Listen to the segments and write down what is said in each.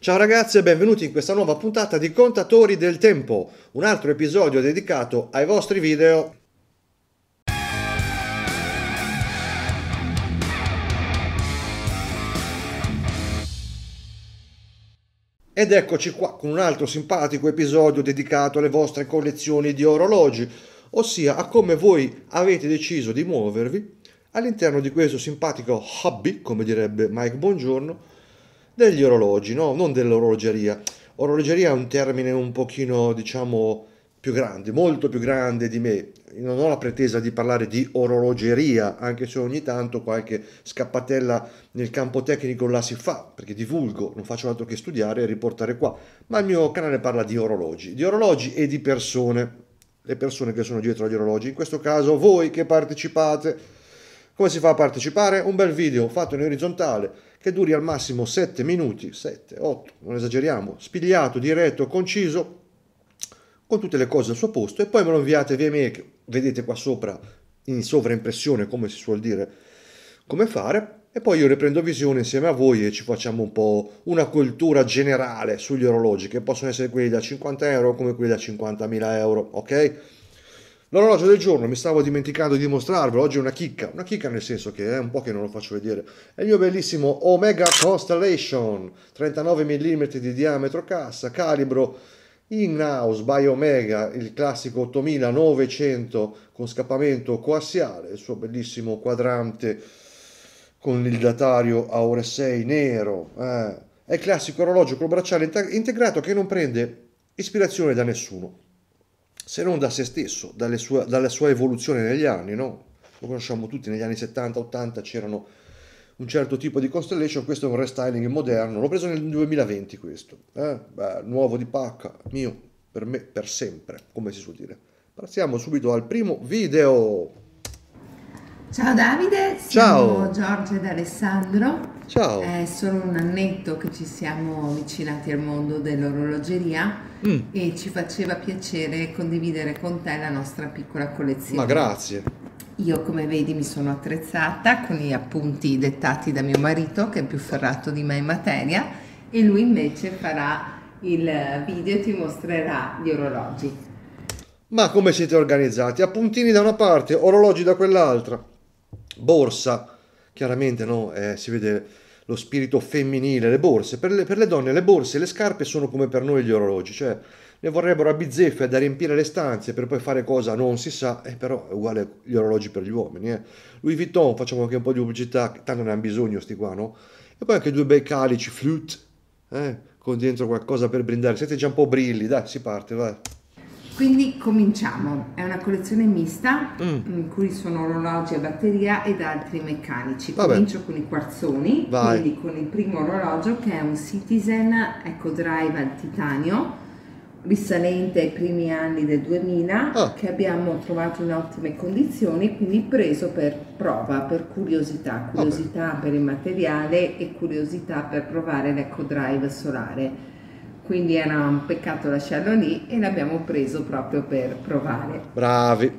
Ciao ragazzi e benvenuti in questa nuova puntata di Contatori del Tempo, un altro episodio dedicato ai vostri video. Ed eccoci qua con un altro simpatico episodio dedicato alle vostre collezioni di orologi, ossia a come voi avete deciso di muovervi all'interno di questo simpatico hobby, come direbbe Mike Buongiorno, degli orologi, no? non dell'orologeria. Orologeria è un termine un pochino, diciamo, più grande, molto più grande di me. non ho la pretesa di parlare di orologeria, anche se ogni tanto qualche scappatella nel campo tecnico la si fa, perché divulgo, non faccio altro che studiare e riportare qua. Ma il mio canale parla di orologi, di orologi e di persone, le persone che sono dietro agli orologi, in questo caso voi che partecipate. Come si fa a partecipare? Un bel video fatto in orizzontale che duri al massimo 7 minuti, 7, 8, non esageriamo, spigliato, diretto, conciso, con tutte le cose al suo posto e poi me lo inviate via mail, che vedete qua sopra in sovraimpressione come si suol dire come fare e poi io riprendo visione insieme a voi e ci facciamo un po' una cultura generale sugli orologi che possono essere quelli da 50 euro come quelli da 50.000 euro, ok? L'orologio del giorno, mi stavo dimenticando di mostrarvelo, oggi è una chicca, una chicca nel senso che è un po' che non lo faccio vedere, è il mio bellissimo Omega Constellation, 39 mm di diametro cassa, calibro in-house by Omega, il classico 8900 con scappamento coassiale, il suo bellissimo quadrante con il datario Aure 6 nero, eh. è il classico orologio col bracciale integrato che non prende ispirazione da nessuno se non da se stesso, sue, dalla sua evoluzione negli anni, no? Lo conosciamo tutti, negli anni 70-80 c'erano un certo tipo di constellation, questo è un restyling moderno, l'ho preso nel 2020 questo, eh? Beh, nuovo di pacca, mio, per me, per sempre, come si suol dire. Passiamo subito al primo video. Ciao Davide, Ciao. Giorgio ed Alessandro Ciao. È eh, solo un annetto che ci siamo avvicinati al mondo dell'orologeria mm. e ci faceva piacere condividere con te la nostra piccola collezione. Ma grazie. Io come vedi mi sono attrezzata con gli appunti dettati da mio marito che è più ferrato di me in materia e lui invece farà il video e ti mostrerà gli orologi. Ma come siete organizzati? Appuntini da una parte, orologi da quell'altra, borsa, chiaramente no? eh, si vede lo spirito femminile, le borse, per le, per le donne le borse e le scarpe sono come per noi gli orologi, cioè ne vorrebbero a bizzeffe da riempire le stanze per poi fare cosa non si sa, eh, però è uguale gli orologi per gli uomini. Eh. Louis Vuitton, facciamo anche un po' di pubblicità, tanto ne hanno bisogno sti qua, no? E poi anche due bei calici, flute, eh, con dentro qualcosa per brindare, siete già un po' brilli, dai, si parte, vai. Quindi cominciamo, è una collezione mista mm. in cui sono orologi a batteria ed altri meccanici. Vabbè. Comincio con i quarzoni, Vai. quindi con il primo orologio che è un Citizen Eco Drive al titanio risalente ai primi anni del 2000 oh. Ah. che abbiamo trovato in ottime condizioni quindi preso per prova, per curiosità, curiosità oh per il materiale e curiosità per provare l'eco drive solare quindi era un peccato lasciarlo lì e l'abbiamo preso proprio per provare. Bravi!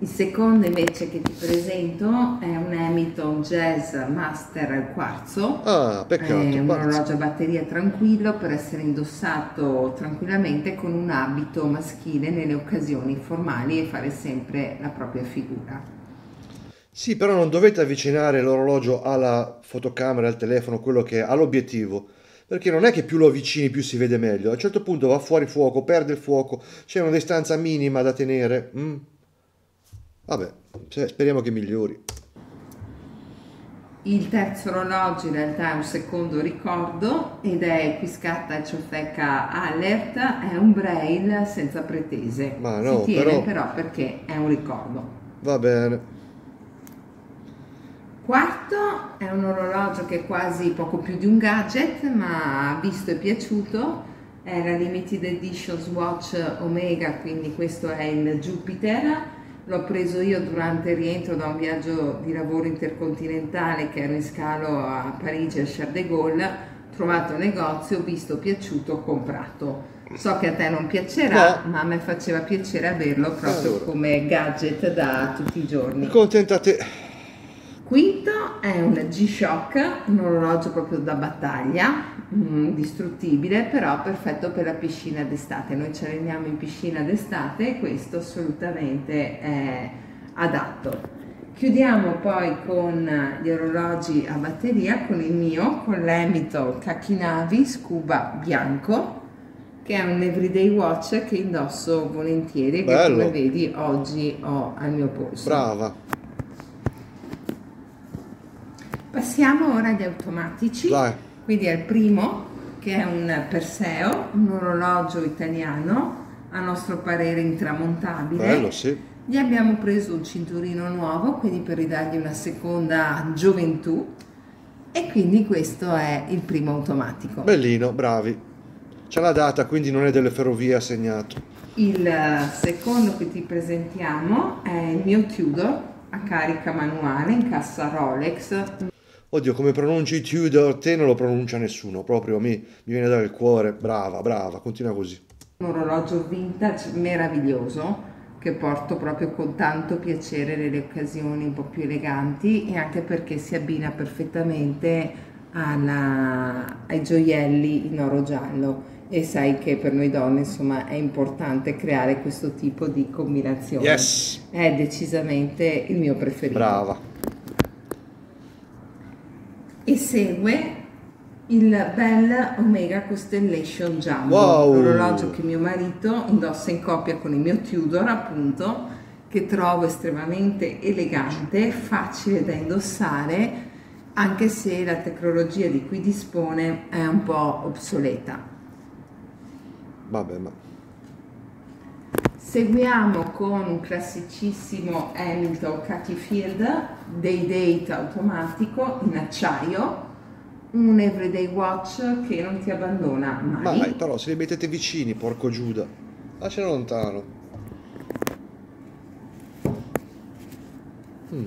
Il secondo invece che ti presento è un Hamilton Jazz Master al quarzo. Ah, peccato. È un quarzo. orologio a batteria tranquillo per essere indossato tranquillamente con un abito maschile nelle occasioni formali e fare sempre la propria figura. Sì, però non dovete avvicinare l'orologio alla fotocamera, al telefono, quello che ha l'obiettivo perché non è che più lo avvicini più si vede meglio, a un certo punto va fuori fuoco, perde il fuoco, c'è una distanza minima da tenere. Mm. Vabbè, speriamo che migliori. Il terzo orologio in realtà è un secondo ricordo ed è qui scatta ciofeca alert, è un braille senza pretese. Ma no, tiene, però... però perché è un ricordo. Va bene. Quarto è un orologio che è quasi poco più di un gadget, ma visto e piaciuto, è la limited edition Swatch Omega, quindi questo è il Jupiter. L'ho preso io durante il rientro da un viaggio di lavoro intercontinentale che ero in scalo a Parigi a Charles de Gaulle, ho trovato il negozio, visto, piaciuto, ho comprato. So che a te non piacerà, no. ma a me faceva piacere averlo proprio allora. come gadget da tutti i giorni. Contenta te quinto è un G-Shock, un orologio proprio da battaglia, mm, distruttibile, però perfetto per la piscina d'estate. Noi ci arrendiamo in piscina d'estate e questo assolutamente è adatto. Chiudiamo poi con gli orologi a batteria, con il mio, con l'Emito Kakinavi Scuba Bianco, che è un everyday watch che indosso volentieri, Bello. che come vedi oggi ho al mio polso. Brava! Passiamo ora agli automatici, Dai. quindi al primo che è un Perseo, un orologio italiano, a nostro parere intramontabile. Bello, sì. Gli abbiamo preso un cinturino nuovo, quindi per ridargli una seconda gioventù. E quindi questo è il primo automatico. Bellino, bravi. C'è la data, quindi non è delle ferrovie assegnato. Il secondo che ti presentiamo è il mio Tudor a carica manuale in cassa Rolex Oddio, come pronunci Tudor, te non lo pronuncia nessuno, proprio mi, mi viene dal cuore. Brava, brava, continua così. Un orologio vintage meraviglioso che porto proprio con tanto piacere nelle occasioni un po' più eleganti e anche perché si abbina perfettamente alla, ai gioielli in oro giallo e sai che per noi donne insomma è importante creare questo tipo di combinazione. Yes. È decisamente il mio preferito. Brava e segue il Bell Omega Constellation Jumbo, wow. l'orologio che mio marito indossa in coppia con il mio Tudor, appunto, che trovo estremamente elegante, facile da indossare, anche se la tecnologia di cui dispone è un po' obsoleta. Vabbè, ma Seguiamo con un classicissimo Hamilton Cathy Field Day date automatico in acciaio, un everyday watch che non ti abbandona mai. Ma dai, però se li mettete vicini, porco Giuda, lascialo lontano. Mm.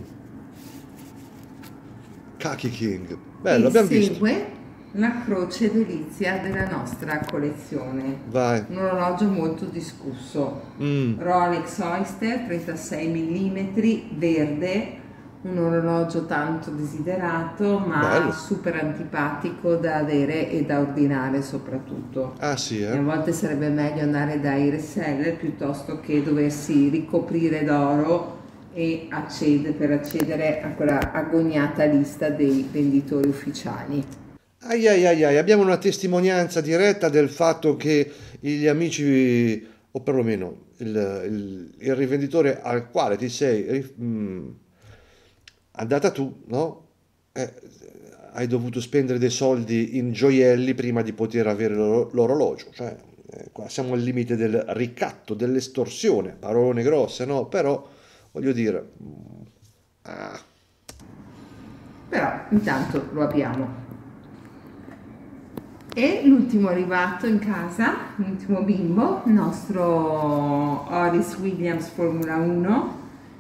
Kaki King. Bello, e abbiamo segue visto una croce delizia della nostra collezione. Vai. Un orologio molto discusso. Mm. Rolex Oyster 36 mm verde, un orologio tanto desiderato ma Bello. super antipatico da avere e da ordinare soprattutto. Ah sì, eh? A volte sarebbe meglio andare dai reseller piuttosto che doversi ricoprire d'oro e accede, per accedere a quella agognata lista dei venditori ufficiali. Ai ai ai ai, abbiamo una testimonianza diretta del fatto che gli amici, o perlomeno il, il, il rivenditore al quale ti sei mh, mm, andata tu, no? Eh, hai dovuto spendere dei soldi in gioielli prima di poter avere l'orologio, cioè eh, qua siamo al limite del ricatto, dell'estorsione, parole grosse, no? Però voglio dire... Mh, mm, ah. Però intanto lo apriamo e l'ultimo arrivato in casa, l'ultimo bimbo, il nostro Oris Williams Formula 1,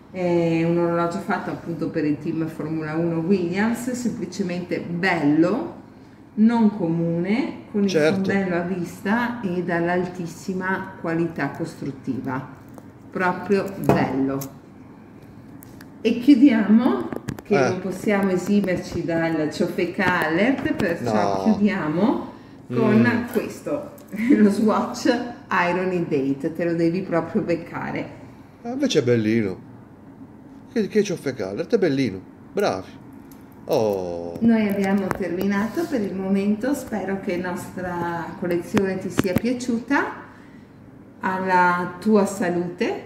è un orologio fatto appunto per il team Formula 1 Williams, semplicemente bello, non comune, con certo. il fondello a vista e dall'altissima qualità costruttiva, proprio bello. E chiudiamo, che eh. non possiamo esimerci dal ciofeca alert, perciò no. chiudiamo con mm. questo, lo Swatch Irony Date, te lo devi proprio beccare. Ah, invece è bellino. Che, che ci ho feccato? È bellino, bravi. Oh. Noi abbiamo terminato per il momento, spero che la nostra collezione ti sia piaciuta. Alla tua salute,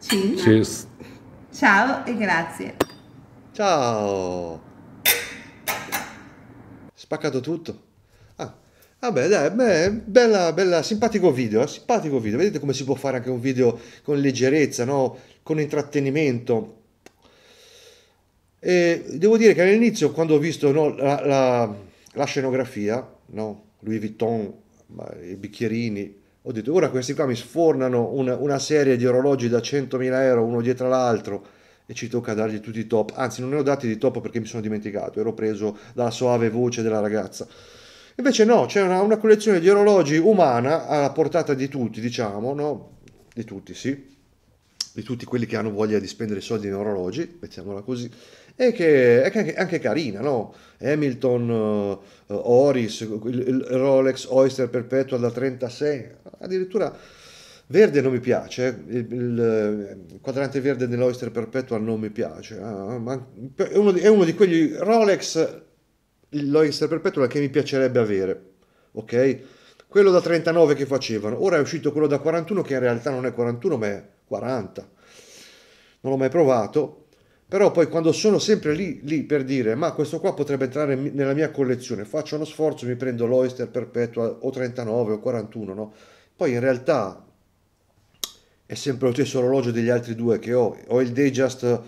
Cin. Cheers. Ciao e grazie. Ciao. Spaccato tutto. Vabbè, dai, beh, bella, bella, simpatico video, eh? simpatico video. Vedete come si può fare anche un video con leggerezza, no? Con intrattenimento. E devo dire che all'inizio, quando ho visto no, la, la, la, scenografia, no? Louis Vuitton, i bicchierini, ho detto, ora questi qua mi sfornano una, una serie di orologi da 100.000 euro uno dietro l'altro e ci tocca dargli tutti i top. Anzi, non ne ho dati di top perché mi sono dimenticato, ero preso dalla soave voce della ragazza. Invece no, c'è una, una collezione di orologi umana alla portata di tutti, diciamo, no? Di tutti, sì, di tutti quelli che hanno voglia di spendere soldi in orologi, mettiamola così, e che è anche, anche carina, no? Hamilton, uh, Oris, il, Rolex Oyster Perpetual da 36, addirittura verde non mi piace, eh. il, il, il eh, quadrante verde dell'Oyster Perpetual non mi piace, ah, ma è uno, di, è uno di quegli Rolex il Loister Perpetual che mi piacerebbe avere, ok? Quello da 39 che facevano, ora è uscito quello da 41 che in realtà non è 41 ma è 40, non l'ho mai provato, però poi quando sono sempre lì, lì per dire ma questo qua potrebbe entrare nella mia collezione, faccio uno sforzo, mi prendo l'Oyster Perpetua o 39 o 41, no? Poi in realtà è sempre lo stesso orologio degli altri due che ho, ho il Dejust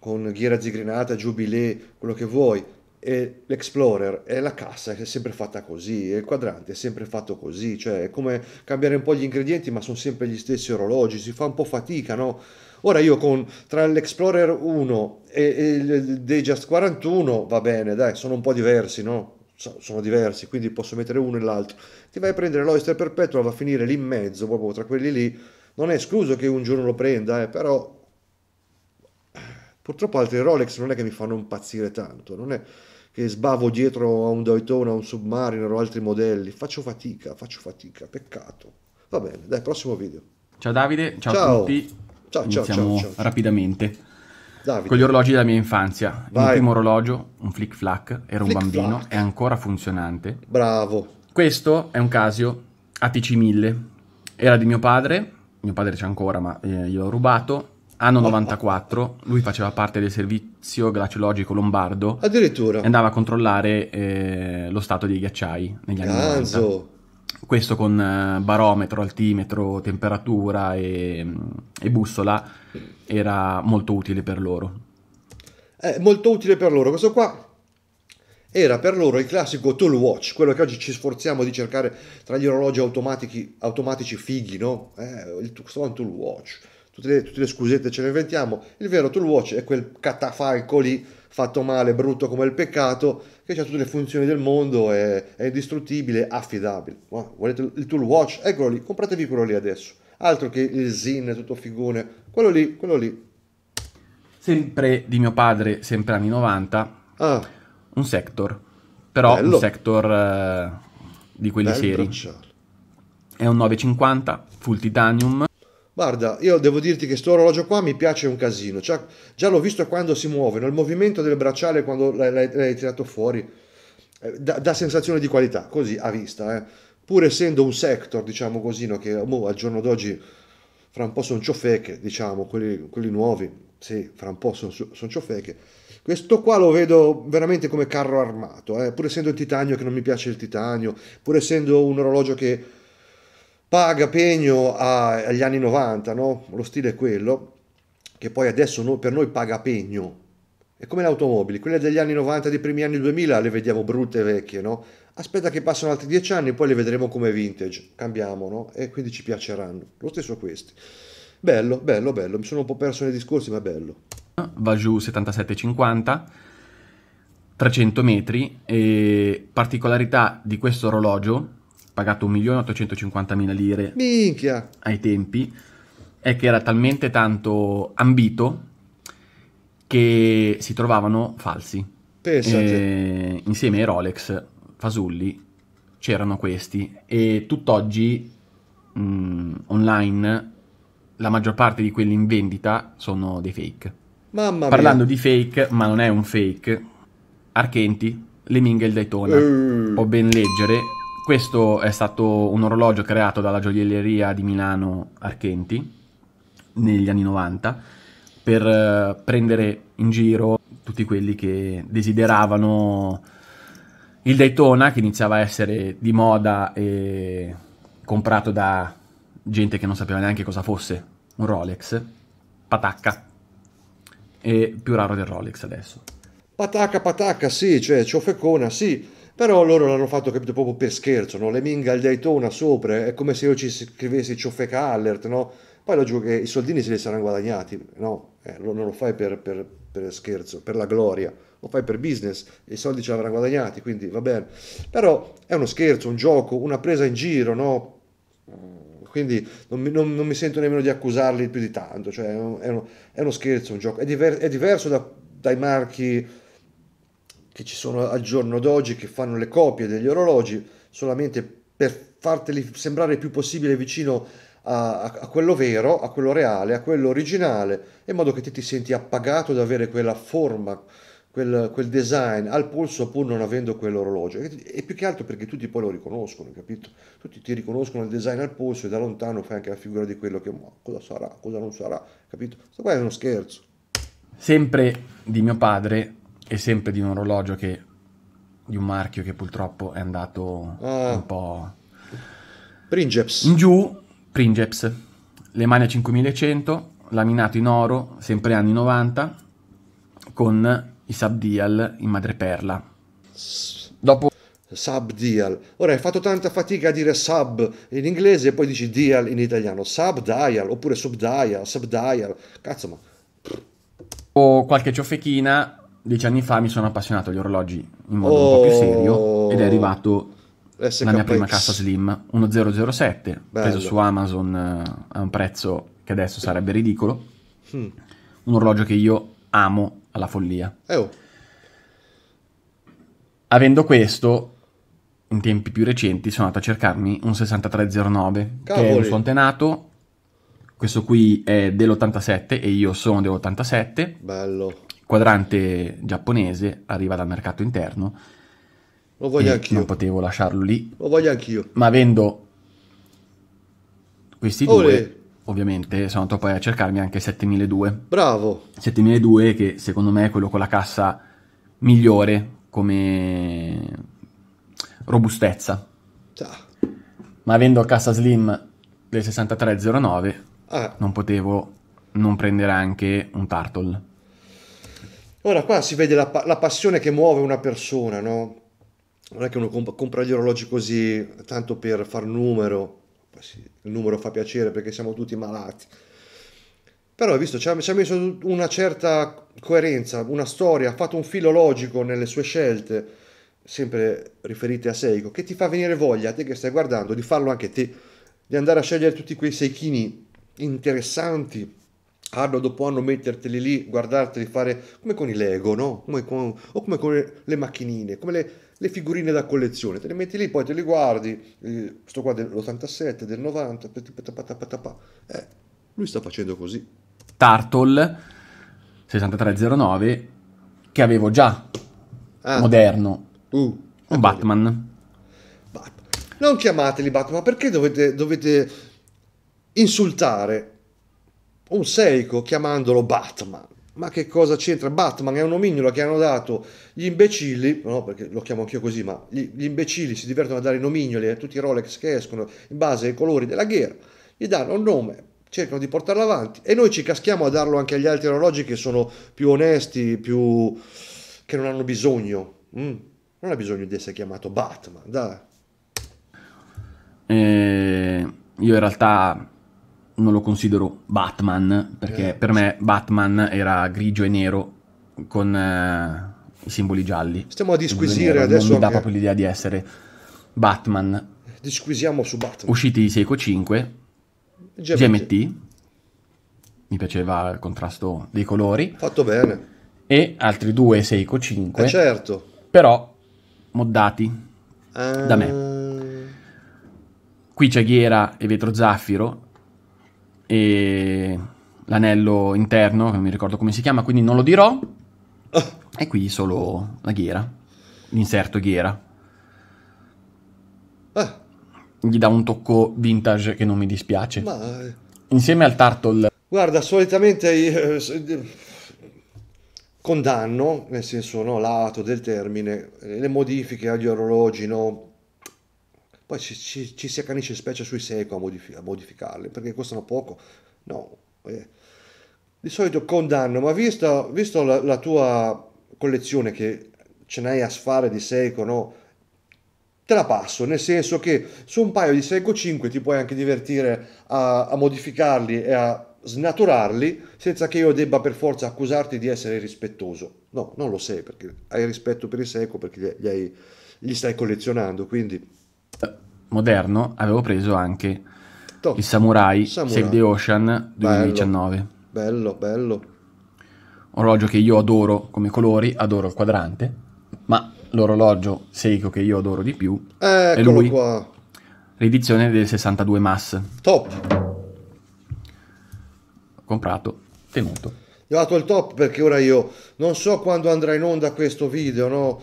con ghiera zigrinata, Jubilee, quello che vuoi, l'Explorer e la cassa è sempre fatta così, il quadrante è sempre fatto così, cioè è come cambiare un po' gli ingredienti ma sono sempre gli stessi orologi, si fa un po' fatica, no? Ora io con, tra l'Explorer 1 e, e il Dejust 41 va bene, dai, sono un po' diversi, no? sono diversi, quindi posso mettere uno e l'altro. Ti vai a prendere l'Oyster Perpetual, va a finire lì in mezzo, proprio tra quelli lì. Non è escluso che un giorno lo prenda, eh, però purtroppo altri Rolex non è che mi fanno impazzire tanto, non è che sbavo dietro a un Daytona, a un Submariner o altri modelli. Faccio fatica, faccio fatica, peccato. Va bene, dai, prossimo video. Ciao Davide, ciao, ciao. a tutti. Ciao, ciao, ciao, ciao, rapidamente. Davide. Con gli orologi della mia infanzia. Vai. Il primo orologio, un flick flack, era flick un bambino, flack. è ancora funzionante. Bravo. Questo è un Casio ATC 1000. Era di mio padre, mio padre c'è ancora ma eh, l'ho rubato Anno 94, lui faceva parte del servizio glaciologico lombardo. Addirittura. E andava a controllare eh, lo stato dei ghiacciai negli anni Cazzo. 90. Questo con eh, barometro, altimetro, temperatura e, e bussola era molto utile per loro. Eh, molto utile per loro. Questo qua era per loro il classico tool watch, quello che oggi ci sforziamo di cercare tra gli orologi automatici, automatici fighi, no? Eh, il tool watch tutte le, tutte le scusette ce le inventiamo. Il vero tool watch è quel catafalco lì fatto male, brutto come il peccato, che ha tutte le funzioni del mondo, è, è indistruttibile, affidabile. volete il tool watch? Eccolo lì, compratevi quello lì adesso. Altro che il Zin tutto figone, quello lì, quello lì. Sempre di mio padre, sempre anni 90, ah. un sector, però Bello. un sector eh, di quelli Bello seri. Cioè. È un 950 full titanium Guarda, io devo dirti che questo orologio qua mi piace un casino. Cioè, già l'ho visto quando si muove, nel movimento del bracciale quando l'hai, l'hai tirato fuori, eh, dà, dà sensazione di qualità, così a vista. Eh. Pur essendo un sector, diciamo così, no, che mo, al giorno d'oggi fra un po' sono ciofeche, diciamo, quelli, quelli, nuovi, sì, fra un po' sono son ciofeche. Questo qua lo vedo veramente come carro armato, eh. pur essendo il titanio che non mi piace il titanio, pur essendo un orologio che paga pegno agli anni 90, no? lo stile è quello, che poi adesso no, per noi paga pegno. È come le automobili, quelle degli anni 90, dei primi anni 2000 le vediamo brutte e vecchie, no? Aspetta che passano altri dieci anni, poi le vedremo come vintage, cambiamo, no? E quindi ci piaceranno. Lo stesso questi. Bello, bello, bello. Mi sono un po' perso nei discorsi, ma bello. Va giù 77,50, 300 metri e particolarità di questo orologio pagato 1.850.000 lire Minchia. ai tempi, è che era talmente tanto ambito che si trovavano falsi. E, eh, insieme ai Rolex, Fasulli, c'erano questi e tutt'oggi mh, mm, online la maggior parte di quelli in vendita sono dei fake. Mamma Parlando mia. di fake, ma non è un fake, Archenti, Lemminga il Daytona, uh. può ben leggere questo è stato un orologio creato dalla gioielleria di Milano Archenti negli anni 90 per eh, prendere in giro tutti quelli che desideravano il Daytona che iniziava a essere di moda e comprato da gente che non sapeva neanche cosa fosse un Rolex, patacca, e più raro del Rolex adesso. Patacca, patacca, sì, cioè ciofecona, sì, però loro l'hanno fatto, capito, proprio per scherzo, no? Le minga al Daytona sopra, è come se io ci scrivessi Cioffe Callert, no? Poi lo giuro che i soldini se li saranno guadagnati, no? Eh, non lo fai per, per, per scherzo, per la gloria lo fai per business, i soldi ce li avranno guadagnati, quindi va bene. Però è uno scherzo, un gioco, una presa in giro, no? Quindi non mi, non, non mi sento nemmeno di accusarli più di tanto, cioè è uno, è uno scherzo, un gioco. È, diver, è diverso da, dai marchi che ci sono al giorno d'oggi che fanno le copie degli orologi solamente per farteli sembrare il più possibile vicino a, a, quello vero, a quello reale, a quello originale, in modo che te ti senti appagato ad avere quella forma, quel, quel design al polso pur non avendo quell'orologio. E, e, più che altro perché tutti poi lo riconoscono, capito? Tutti ti riconoscono il design al polso e da lontano fai anche la figura di quello che ma cosa sarà, cosa non sarà, capito? Questo qua è uno scherzo. Sempre di mio padre e sempre di un orologio che di un marchio che purtroppo è andato ah. un po' Pringeps. in giù, Pringeps. Le mani a 5100, laminato in oro, sempre anni 90 con i subdial in madreperla. Dopo subdeal. Ora hai fatto tanta fatica a dire sub in inglese e poi dici deal in italiano. Subdial oppure subdial, subdial. Cazzo, ma o qualche ciofechina dieci anni fa mi sono appassionato agli orologi in modo oh, un po' più serio ed è arrivato SKX. la mia prima cassa slim, uno 007, Bello. preso su Amazon eh, a un prezzo che adesso sarebbe ridicolo. Hmm. Un orologio che io amo alla follia. Eh oh. Avendo questo, in tempi più recenti sono andato a cercarmi un 6309, Cavoli. che è un suo antenato. Questo qui è dell'87 e io sono dell'87. Bello quadrante giapponese, arriva dal mercato interno. Lo voglio anch'io. Non potevo lasciarlo lì. Lo voglio anch'io. Ma avendo questi Olè. due, ovviamente, sono andato poi a cercarmi anche 7002. Bravo. 7002 che secondo me è quello con la cassa migliore come robustezza. Ah. Ma avendo cassa slim del 6309, ah. non potevo non prendere anche un Turtle. Ora qua si vede la, la passione che muove una persona, no? Non è che uno comp- compra gli orologi così tanto per far numero, il numero fa piacere perché siamo tutti malati. Però hai visto, ci ha, ci ha messo una certa coerenza, una storia, ha fatto un filo logico nelle sue scelte, sempre riferite a Seiko, che ti fa venire voglia, te che stai guardando, di farlo anche te, di andare a scegliere tutti quei Seikini interessanti anno dopo anno metterteli lì, guardarteli, fare come con i Lego, no? Come con, o come con le macchinine, come le, le, figurine da collezione, te le metti lì, poi te le guardi, eh, sto qua dell'87, del 90, eh, lui sta facendo così. Tartle 6309 che avevo già, ah. moderno, uh, un Batman. Bat- non chiamateli Batman, perché dovete, dovete insultare un Seiko chiamandolo Batman. Ma che cosa c'entra? Batman è un nomignolo che hanno dato gli imbecilli, no, perché lo chiamo anch'io così, ma gli, gli imbecilli si divertono a dare i nomignoli a tutti i Rolex che escono in base ai colori della guerra, gli danno un nome, cercano di portarlo avanti e noi ci caschiamo a darlo anche agli altri orologi che sono più onesti, più... che non hanno bisogno. Mm. Non ha bisogno di essere chiamato Batman, dai. Eh, io in realtà non lo considero Batman, perché eh, per me Batman era grigio e nero con eh, i simboli gialli. Stiamo a disquisire nero, adesso. Non mi dà proprio l'idea di essere Batman. Disquisiamo su Batman. Usciti Seiko 5, GMT. GMT. Mi piaceva il contrasto dei colori. Fatto bene. E altri due Seiko 5. Eh certo. Però moddati da me. Ah. Qui c'è ghiera e vetro zaffiro e l'anello interno, che non mi ricordo come si chiama, quindi non lo dirò. Ah. E qui solo la ghiera, l'inserto ghiera. Eh. Gli dà un tocco vintage che non mi dispiace. Ma... Eh. Insieme al turtle. Guarda, solitamente io, eh, condanno, nel senso no, lato del termine, le modifiche agli orologi, no? poi ci, ci, ci si accanisce specie sui seco a, modifi- a modificarli perché costano poco. No, eh. di solito condanno, ma visto, visto la, la, tua collezione che ce n'hai a sfare di seco, no? Te la passo, nel senso che su un paio di Seiko 5 ti puoi anche divertire a, a modificarli e a snaturarli senza che io debba per forza accusarti di essere irrispettoso No, non lo sei perché hai rispetto per i seco perché li, hai, gli stai collezionando, quindi moderno avevo preso anche Top. il Samurai, Samurai Save the Ocean 2019. Bello, bello, bello. Orologio che io adoro come colori, adoro il quadrante, ma l'orologio Seiko che io adoro di più Eccolo è lui. Qua. L'edizione del 62 Mass. Top. Comprato, tenuto. Io ho dato il top perché ora io non so quando andrà in onda questo video, no?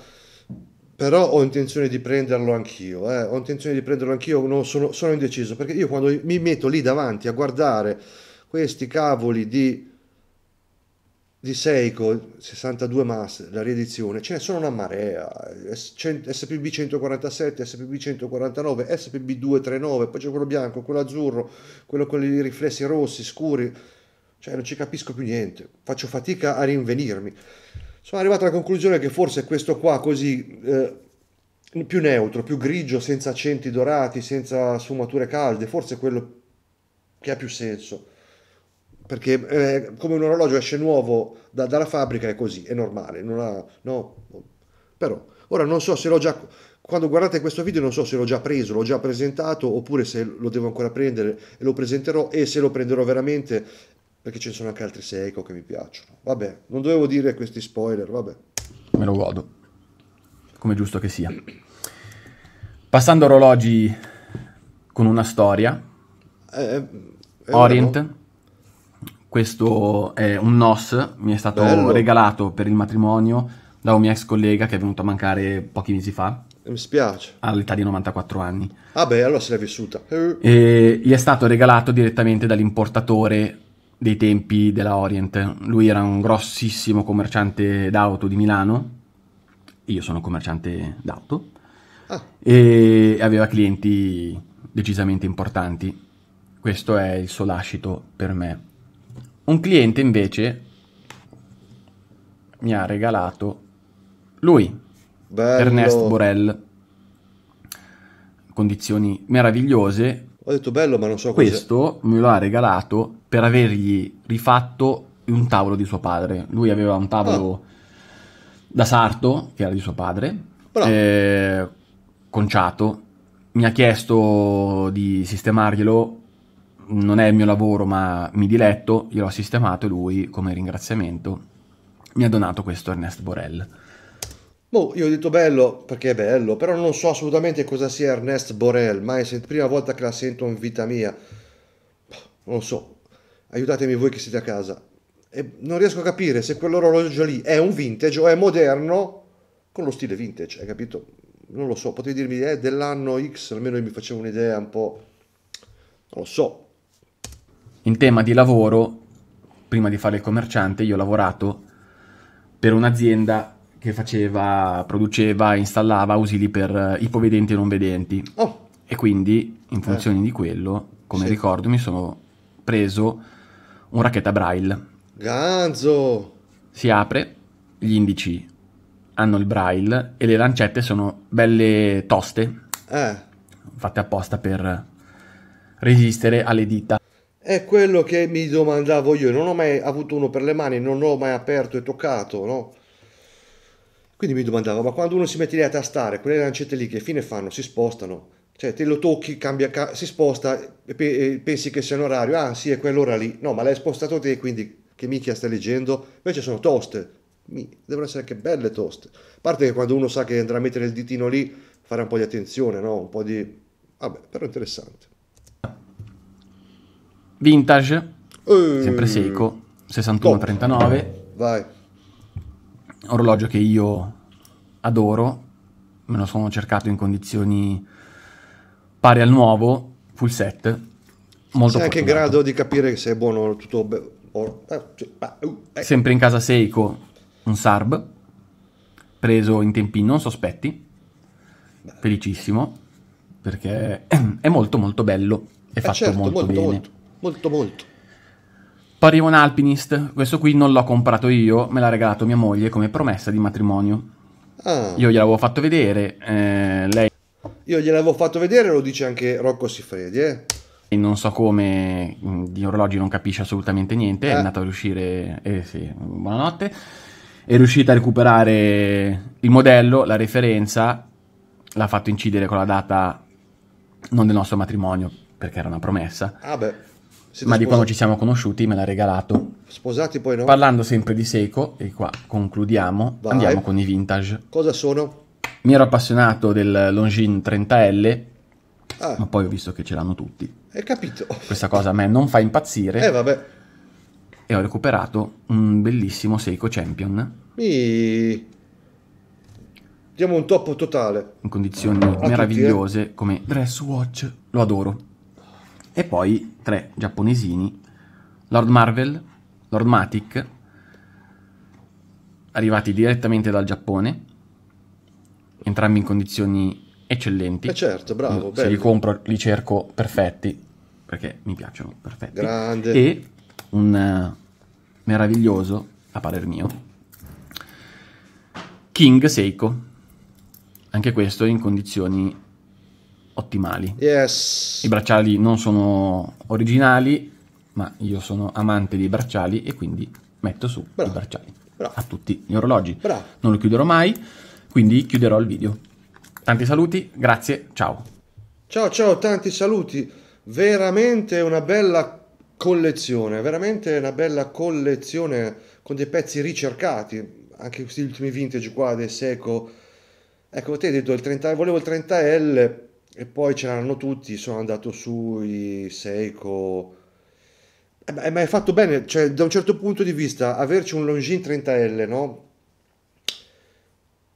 però ho intenzione di prenderlo anch'io, eh. ho intenzione di prenderlo anch'io, no, sono, sono, indeciso, perché io quando mi metto lì davanti a guardare questi cavoli di, di Seiko 62 Master, la riedizione, ce ne sono una marea, SPB 147, SPB 149, SPB 239, poi c'è quello bianco, quello azzurro, quello con i riflessi rossi, scuri, cioè non ci capisco più niente, faccio fatica a rinvenirmi sono arrivato alla conclusione che forse questo qua così eh, più neutro, più grigio, senza accenti dorati, senza sfumature calde, forse è quello che ha più senso. Perché eh, come un orologio esce nuovo da, dalla fabbrica è così, è normale, non ha, no, però ora non so se l'ho già quando guardate questo video non so se l'ho già preso, l'ho già presentato oppure se lo devo ancora prendere e lo presenterò e se lo prenderò veramente perché ce ne sono anche altri Seiko che mi piacciono. Vabbè, non dovevo dire questi spoiler, vabbè. Me lo godo, come giusto che sia. Passando orologi con una storia, eh, eh Orient, vero. questo è un NOS, mi è stato Bello. regalato per il matrimonio da un mio ex collega che è venuto a mancare pochi mesi fa. Mi spiace. All'età di 94 anni. Ah beh, allora se l'è vissuta. E gli è stato regalato direttamente dall'importatore dei tempi della Orient. Lui era un grossissimo commerciante d'auto di Milano, io sono commerciante d'auto, ah. e aveva clienti decisamente importanti. Questo è il suo lascito per me. Un cliente invece mi ha regalato lui, Bello. Ernest Borel. Condizioni meravigliose. Ho detto bello, ma non so cosa. Questo me lo ha regalato per avergli rifatto un tavolo di suo padre. Lui aveva un tavolo oh. da sarto, che era di suo padre, eh, conciato. Mi ha chiesto di sistemarglielo, non è il mio lavoro ma mi diletto, glielo ha sistemato e lui come ringraziamento mi ha donato questo Ernest Borel. Boh, io ho detto bello perché è bello, però non so assolutamente cosa sia Ernest Borel, ma è la prima volta che la sento in vita mia. Boh, non lo so, aiutatemi voi che siete a casa, e non riesco a capire se quell'orologio lì è un vintage o è moderno con lo stile vintage, hai capito? Non lo so, potevi dirmi è eh, dell'anno X, almeno io mi facevo un'idea un po'... non lo so. In tema di lavoro, prima di fare il commerciante, io ho lavorato per un'azienda che faceva, produceva, installava ausili per eh, ipovedenti e non vedenti. Oh. E quindi, in eh. funzione eh. di quello, come sì. ricordo, mi sono preso un racchetta braille. Ganzo! Si apre, gli indici hanno il braille e le lancette sono belle toste. Eh. Fatte apposta per resistere alle dita. È quello che mi domandavo io, non ho mai avuto uno per le mani, non ho mai aperto e toccato, no? Quindi mi domandavo, ma quando uno si mette lì a tastare, quelle lancette lì che fine fanno? Si spostano? Cioè, te lo tocchi, cambia, si sposta, e pensi che sia un orario, ah sì, è quell'ora lì. No, ma l'hai spostato te, quindi che mica stai leggendo? Invece sono toste. devono essere anche belle toste. A parte che quando uno sa che andrà a mettere il ditino lì, fare un po' di attenzione, no? Un po' di... Vabbè, però interessante. Vintage, ehm... sempre seco, 61-39. Vai. Orologio che io adoro, me lo sono cercato in condizioni pari al nuovo, full set, molto Sei anche in grado di capire se è buono tutto... Be- o- eh, uh, eh. Sempre in casa Seiko, un Sarb, preso in tempi non sospetti, Beh. felicissimo, perché è molto molto bello, è eh fatto certo, molto, molto bene. Molto, molto, molto. Poi arriva un Alpinist, questo qui non l'ho comprato io, me l'ha regalato mia moglie come promessa di matrimonio. Ah. Io gliel'avevo fatto vedere, eh, lei io gliel'avevo fatto vedere, lo dice anche Rocco Siffredi, eh. Non so come, mm, di orologi non capisce assolutamente niente, eh. è andato a riuscire, eh sì, buonanotte, è riuscita a recuperare il modello, la referenza, l'ha fatto incidere con la data non del nostro matrimonio, perché era una promessa. Ah beh. ma sposati. di quando ci siamo conosciuti me l'ha regalato. Sposati poi no? Parlando sempre di Seiko, e qua concludiamo, Vai. andiamo con i vintage. Cosa sono? mi ero appassionato del Longines 30L, ah. ma poi ho visto che ce l'hanno tutti. Hai capito? Questa cosa a me non fa impazzire. Eh vabbè. E ho recuperato un bellissimo Seiko Champion. Mi... Diamo un top totale. In condizioni a meravigliose tutti, eh? come Dress Watch. Lo adoro. E poi tre giapponesini. Lord Marvel, Lord Matic, arrivati direttamente dal Giappone entrambi in condizioni eccellenti. Eh certo, bravo. Se bello. li compro, li cerco perfetti, perché mi piacciono perfetti. Grande. E un uh, meraviglioso, a parer mio, King Seiko. Anche questo in condizioni ottimali. Yes. I bracciali non sono originali, ma io sono amante dei bracciali e quindi metto su bravo. i bracciali bravo. a tutti gli orologi. Bravo. Non lo chiuderò mai quindi chiuderò il video. Tanti saluti, grazie, ciao. Ciao ciao, tanti saluti. Veramente una bella collezione, veramente una bella collezione con dei pezzi ricercati, anche questi ultimi vintage qua del Seco. Ecco, te hai detto il 30, volevo il 30L e poi ce l'hanno tutti, sono andato sui Seiko. Eh, ma hai eh, fatto bene, cioè da un certo punto di vista averci un Longin 30L, no?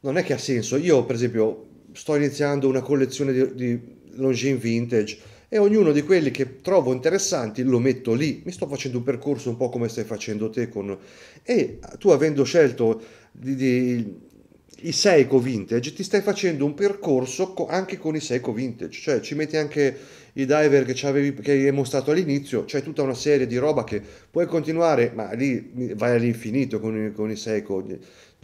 non è che ha senso. Io, per esempio, sto iniziando una collezione di, di Longines vintage e ognuno di quelli che trovo interessanti lo metto lì. Mi sto facendo un percorso un po' come stai facendo te con... E tu avendo scelto di, di, i Seiko vintage, ti stai facendo un percorso co- anche con i Seiko vintage, cioè ci metti anche i diver che, avevi, che hai mostrato all'inizio, c'è tutta una serie di roba che puoi continuare, ma lì vai all'infinito con, con i Seiko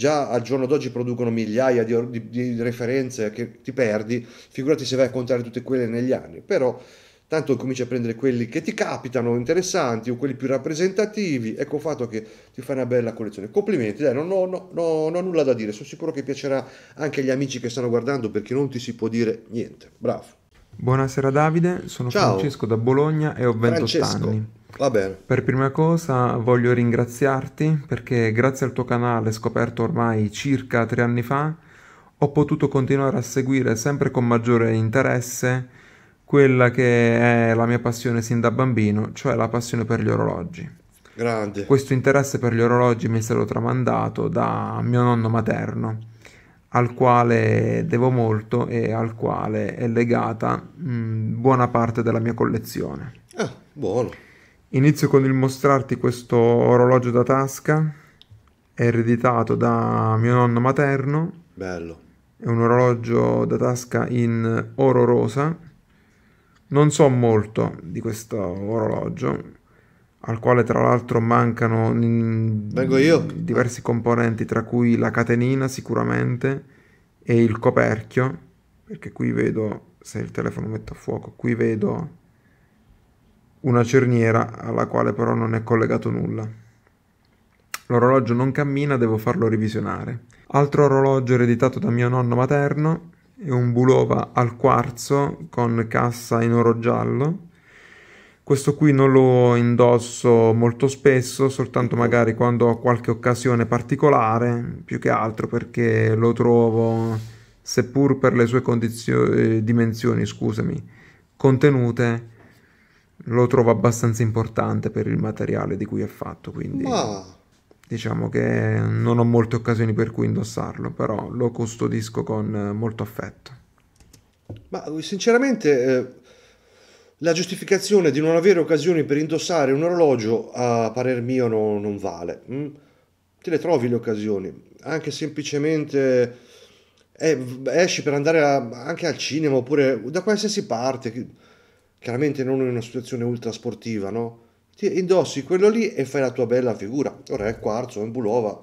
già al giorno d'oggi producono migliaia di, di, di referenze che ti perdi, figurati se vai a contare tutte quelle negli anni, però tanto cominci a prendere quelli che ti capitano interessanti o quelli più rappresentativi, ecco fatto che ti fai una bella collezione. Complimenti, dai, non ho, no, no, non ho nulla da dire, sono sicuro che piacerà anche agli amici che stanno guardando perché non ti si può dire niente. Bravo. Buonasera Davide, sono Ciao. Francesco da Bologna e ho 28 Francesco. anni. Va bene. Per prima cosa voglio ringraziarti perché grazie al tuo canale scoperto ormai circa tre anni fa ho potuto continuare a seguire sempre con maggiore interesse quella che è la mia passione sin da bambino, cioè la passione per gli orologi. Grande. Questo interesse per gli orologi mi è stato tramandato da mio nonno materno, al quale devo molto e al quale è legata mh, buona parte della mia collezione. Ah, buono. Inizio con il mostrarti questo orologio da tasca, ereditato da mio nonno materno. Bello. È un orologio da tasca in oro rosa. Non so molto di questo orologio, al quale tra l'altro mancano diversi componenti, tra cui la catenina sicuramente e il coperchio, perché qui vedo, se il telefono metto a fuoco, qui vedo una cerniera alla quale però non è collegato nulla. L'orologio non cammina, devo farlo revisionare. Altro orologio ereditato da mio nonno materno è un Bulova al quarzo con cassa in oro giallo. Questo qui non lo indosso molto spesso, soltanto magari quando ho qualche occasione particolare, più che altro perché lo trovo, seppur per le sue eh, dimensioni, scusami, contenute, lo trovo abbastanza importante per il materiale di cui è fatto, quindi Ma... diciamo che non ho molte occasioni per cui indossarlo, però lo custodisco con eh, molto affetto. Ma eh, sinceramente eh, la giustificazione di non avere occasioni per indossare un orologio, a parer mio, no, non vale. Mm? Te le trovi le occasioni, anche semplicemente eh, esci per andare a, anche al cinema oppure da qualsiasi parte chiaramente non in una situazione ultra sportiva, no? Ti indossi quello lì e fai la tua bella figura. Ora è quarzo, è un bulova,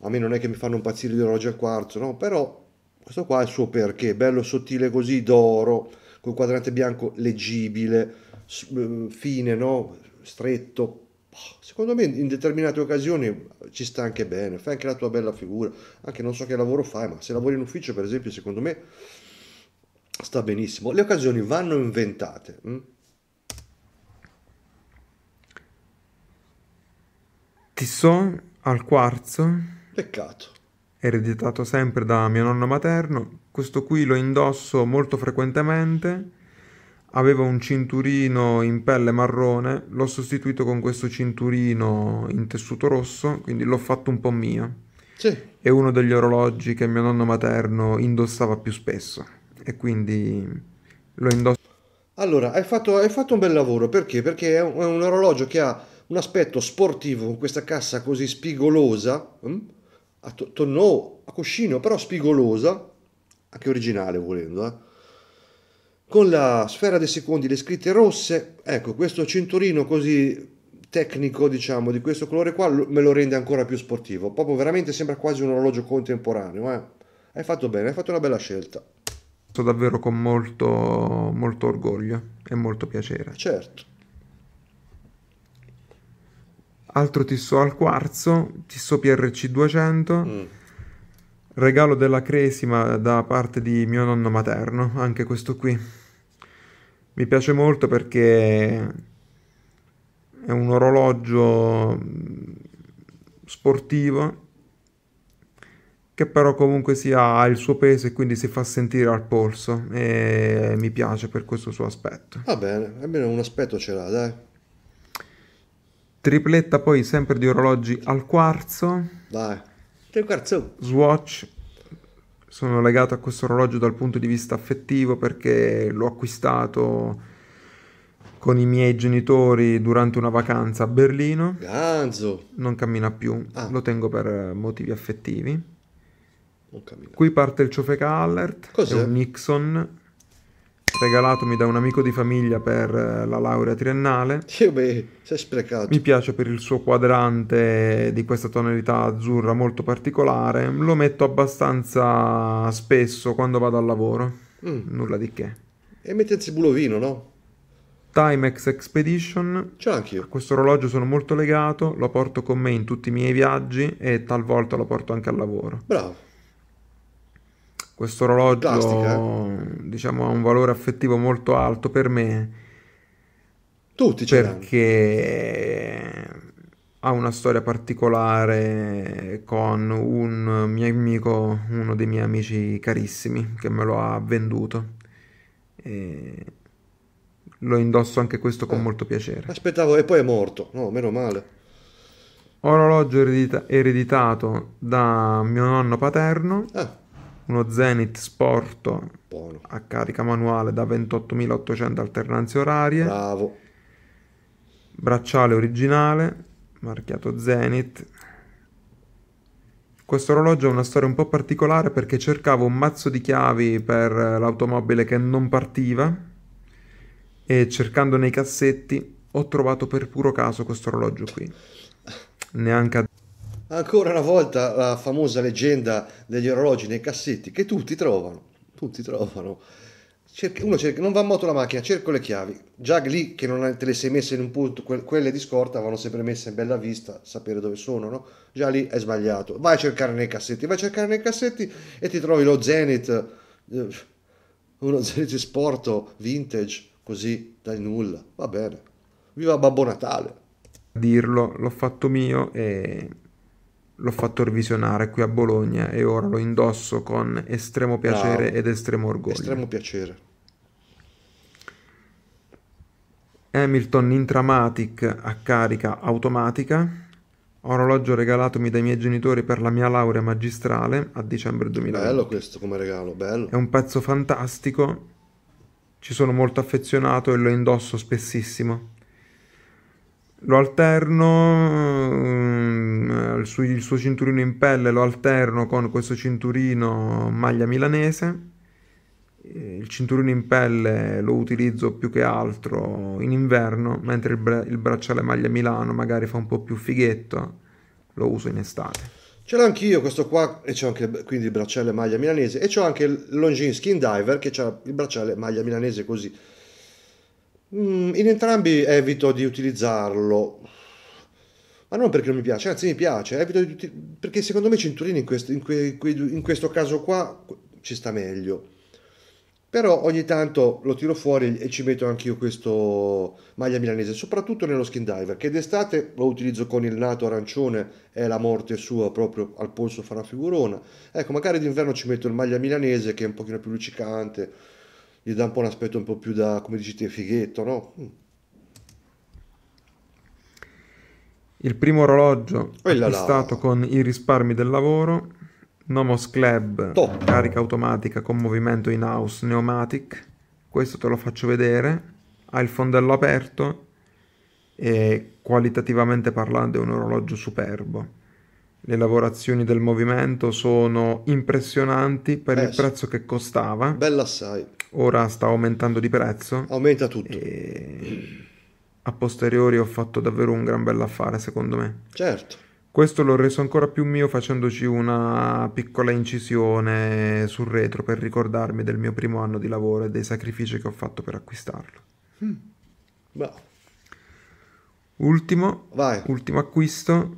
a me non è che mi fanno impazzire gli orologi a quarzo, no? Però questo qua è il suo perché, bello sottile così, d'oro, col quadrante bianco leggibile, eh, fine, no? Stretto. Boh, secondo me in determinate occasioni ci sta anche bene, fai anche la tua bella figura, anche non so che lavoro fai, ma se lavori in ufficio per esempio secondo me sta benissimo. Le occasioni vanno inventate. Hm? al quarzo. Peccato. Ereditato sempre da mio nonno materno. Questo qui lo indosso molto frequentemente. Aveva un cinturino in pelle marrone, l'ho sostituito con questo cinturino in tessuto rosso, quindi l'ho fatto un po' mio. Sì. È uno degli orologi che mio nonno materno indossava più spesso e quindi lo indosso. Allora, hai fatto, hai fatto un bel lavoro perché? Perché è un, è un, orologio che ha un aspetto sportivo con questa cassa così spigolosa, mm? a to- tonnò, a cuscino, però spigolosa, anche originale volendo, eh? con la sfera dei secondi, le scritte rosse, ecco questo cinturino così tecnico diciamo di questo colore qua me lo rende ancora più sportivo, proprio veramente sembra quasi un orologio contemporaneo, eh? hai fatto bene, hai fatto una bella scelta davvero con molto, molto orgoglio e molto piacere. Certo. Altro tisso al quarzo, tisso PRC 200, mm. regalo della Cresima da parte di mio nonno materno, anche questo qui. Mi piace molto perché è un orologio sportivo che però comunque sia ha il suo peso e quindi si fa sentire al polso e mi piace per questo suo aspetto. Va bene, almeno un aspetto ce l'ha, dai. Tripletta poi sempre di orologi al quarzo. Dai. Tre quarzo. Swatch sono legato a questo orologio dal punto di vista affettivo perché l'ho acquistato con i miei genitori durante una vacanza a Berlino. Ganzo. Non cammina più, ah. lo tengo per motivi affettivi. Qui parte il ciofeca Allert, Cos'è? è un Nixon regalatomi da un amico di famiglia per eh, la laurea triennale. Sì, beh, sei sprecato. Mi piace per il suo quadrante di questa tonalità azzurra molto particolare. Lo metto abbastanza spesso quando vado al lavoro. Mm. Nulla di che. E metti il zibulovino, no? Timex Expedition. C'è anch'io. A questo orologio sono molto legato, lo porto con me in tutti i miei viaggi e talvolta lo porto anche al lavoro. Bravo questo orologio Plastica. Eh? diciamo ha un valore affettivo molto alto per me tutti ce perché ha una storia particolare con un mio amico uno dei miei amici carissimi che me lo ha venduto e lo indosso anche questo con eh, molto piacere aspettavo e poi è morto no meno male orologio eredita- ereditato da mio nonno paterno ah uno Zenith Sport Buono. a carica manuale da 28.800 alternanze orarie. Bravo. Bracciale originale, marchiato Zenith. Questo orologio ha una storia un po' particolare perché cercavo un mazzo di chiavi per l'automobile che non partiva e cercando nei cassetti ho trovato per puro caso questo orologio qui. Neanche a ancora una volta la famosa leggenda degli orologi nei cassetti che tutti trovano, tutti trovano. Cerca, uno cerca, non va a moto la macchina, cerco le chiavi. Già lì che non te le sei messe in un punto, quelle di scorta vanno sempre messe in bella vista, sapere dove sono, no? Già lì è sbagliato. Vai a cercare nei cassetti, vai a cercare nei cassetti e ti trovi lo Zenith, eh, uno Zenith Sporto vintage, così dai nulla. Va bene. Viva Babbo Natale! Dirlo, l'ho fatto mio e l'ho fatto revisionare qui a Bologna e ora lo indosso con estremo piacere no, ed estremo orgoglio. Estremo piacere. Hamilton Intramatic a carica automatica. Orologio regalatomi dai miei genitori per la mia laurea magistrale a dicembre 2000. Bello questo come regalo, bello. È un pezzo fantastico. Ci sono molto affezionato e lo indosso spessissimo lo alterno, mm, il, suo, il suo cinturino in pelle lo alterno con questo cinturino maglia milanese, eh, il cinturino in pelle lo utilizzo più che altro in inverno, mentre il, bra- il bracciale maglia Milano magari fa un po' più fighetto, lo uso in estate. Ce l'ho anch'io questo qua e c'ho anche quindi il bracciale maglia milanese e c'ho anche il longin Skin Diver che ha il bracciale maglia milanese così Mm, in entrambi evito di utilizzarlo, ma non perché non mi piace, anzi mi piace, evito di, perché secondo me Cinturini in, quest, in, que, in questo caso qua ci sta meglio però ogni tanto lo tiro fuori e ci metto anche io questo maglia milanese, soprattutto nello skin diver, che d'estate lo utilizzo con il nato arancione, è la morte sua, proprio al polso fa una figurona. Ecco, magari d'inverno ci metto il maglia milanese che è un pochino più luccicante, gli dà un po' un aspetto un po' più da, come dici te, fighetto, no? Mm. Il primo orologio è oh, acquistato là. con i risparmi del lavoro, Nomos Club, Top. carica automatica con movimento in house pneumatic, questo te lo faccio vedere, ha il fondello aperto e qualitativamente parlando è un orologio superbo. Le lavorazioni del movimento sono impressionanti per eh, il prezzo che costava. Bella assai ora sta aumentando di prezzo. Aumenta tutto. E a posteriori ho fatto davvero un gran bell'affare, secondo me. Certo. Questo l'ho reso ancora più mio facendoci una piccola incisione sul retro per ricordarmi del mio primo anno di lavoro e dei sacrifici che ho fatto per acquistarlo. Mm. Ultimo, ultimo acquisto